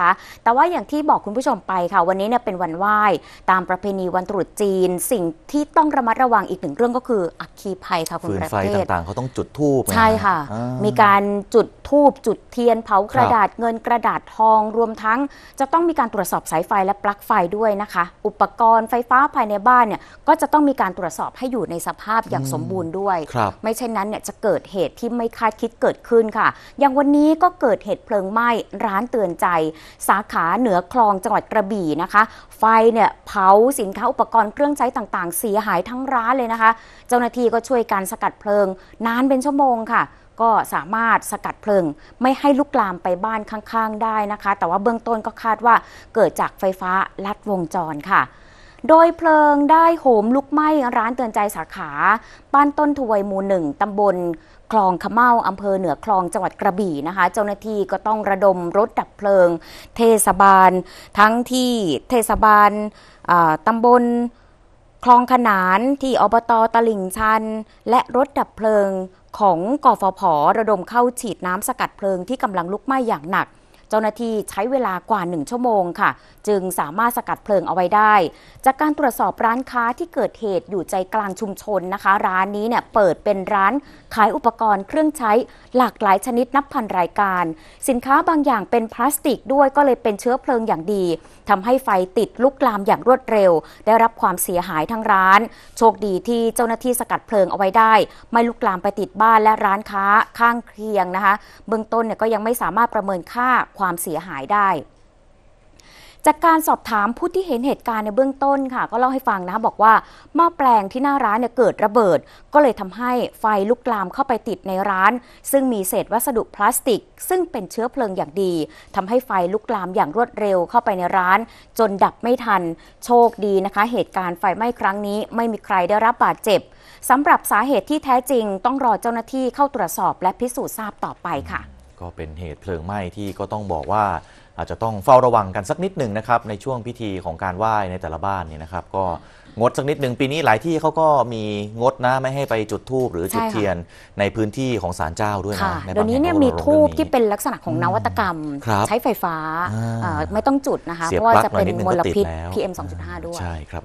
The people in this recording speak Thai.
คะแต่ว่าอย่างที่บอกคุณผู้ชมไปค่ะ วันนี้เนี่ยเป็นวันไหว้ ตามประเพณีวันตรุษจีน สิ่งที่ต้องระมัดระวังอีกหนึ่งเรื่องก็คืออัคคีภัยค่ะคุณประเทศต่าง ๆ เขาต้องจุดธูป ใช่ค่ะ มีการจุดธูป จุดเทียน เผากระดาษเงินกระดาษทอง รวมทั้งจะต้องมีการตรวจสอบสายไฟและปลั๊กไฟด้วยนะคะ อุปกรณ์ไฟฟ้าภายในบ้านเนี่ยก็จะต้องมีการตรวจสอบให้อยู่ในสภาพอย่างสมบูรณ์ด้วยไม่เช่นนั้นเนี่ยจะเกิดเหตุที่ไม่คาดคิดเกิดขึ้นค่ะ อย่างวันนี้ก็เกิดเหตุเพลิงไหม้ร้านเตือนใจสาขาเหนือคลองจังหวัดกระบี่นะคะ ไฟเนี่ยเผาสินค้า อุปกรณ์เครื่องใช้ต่างๆ เสียหายทั้งร้านเลยนะคะ เจ้าหน้าที่ก็ช่วยการสกัดเพลิง นานเป็นชั่วโมงค่ะ ก็สามารถสกัดเพลิงไม่ให้ลุกลามไปบ้านข้างๆได้นะคะ แต่ว่าเบื้องต้นก็คาดว่าเกิดจากไฟฟ้าลัดวงจรค่ะโดยเพลิงได้โหมลุกไหม้ร้านเตือนใจสาขาบ้านต้นทวยหมู่หนึ่งตำบลคลองขมเมาอำเภอเหนือคลองจังหวัดกระบี่นะคะเจ้าหน้าที่ก็ต้องระดมรถดับเพลิงเทศบาล ทั้งที่เทศบาลตำบลคลองขนานที่อบตตลิ่งชันและรถดับเพลิงของกอฟผระดมเข้าฉีดน้ำสกัดเพลิงที่กำลังลุกไหม้อย่างหนักจ้าหน้าที่ใช้เวลากว่า 1 ชั่วโมงค่ะ จึงสามารถสกัดเพลิงเอาไว้ได้ จากการตรวจสอบร้านค้าที่เกิดเหตุอยู่ใจกลางชุมชนนะคะ ร้านนี้เนี่ยเปิดเป็นร้านขายอุปกรณ์เครื่องใช้หลากหลายชนิดนับพันรายการ สินค้าบางอย่างเป็นพลาสติกด้วยก็เลยเป็นเชื้อเพลิงอย่างดี ทำให้ไฟติดลุกลามอย่างรวดเร็ว ได้รับความเสียหายทั้งร้าน โชคดีที่เจ้าหน้าที่สกัดเพลิงเอาไว้ได้ ไม่ลุกลามไปติดบ้านและร้านค้าข้างเคียงนะคะ เบื้องต้นเนี่ยก็ยังไม่สามารถประเมินค่าความความเสียหายได้ จากการสอบถามผู้ที่เห็นเหตุการณ์ในเบื้องต้นค่ะ ก็เล่าให้ฟังนะบอกว่าหม้อแปลงที่หน้าร้านเนี่ยเกิดระเบิด ก็เลยทำให้ไฟลุกลามเข้าไปติดในร้าน ซึ่งมีเศษวัสดุพลาสติก ซึ่งเป็นเชื้อเพลิงอย่างดี ทำให้ไฟลุกลามอย่างรวดเร็วเข้าไปในร้าน จนดับไม่ทัน โชคดีนะคะ เหตุการณ์ไฟไหม้ครั้งนี้ ไม่มีใครได้รับบาดเจ็บสำหรับสาเหตุที่แท้จริงต้องรอเจ้าหน้าที่เข้าตรวจสอบ และพิสูจน์ทราบต่อไปค่ะก็เป็นเหตุเพลิงไหม้ที่ก็ต้องบอกว่าอาจจะต้องเฝ้าระวังกันสักนิดหนึ่งนะครับในช่วงพิธีของการไหว้ในแต่ละบ้านเนี่ยนะครับก็งดสักนิดหนึ่งปีนี้หลายที่เขาก็มีงดนะไม่ให้ไปจุดธูปหรือจุดเทียนในพื้นที่ของศาลเจ้าด้วยนะเดี๋ยวนี้เนี่ยมีธูปที่เป็นลักษณะของนวัตกรรม ใช้ไฟฟ้าไม่ต้องจุดนะคะเพราะว่าจะเป็นมลพิษ PM 2.5 ด้วยใช่ครับ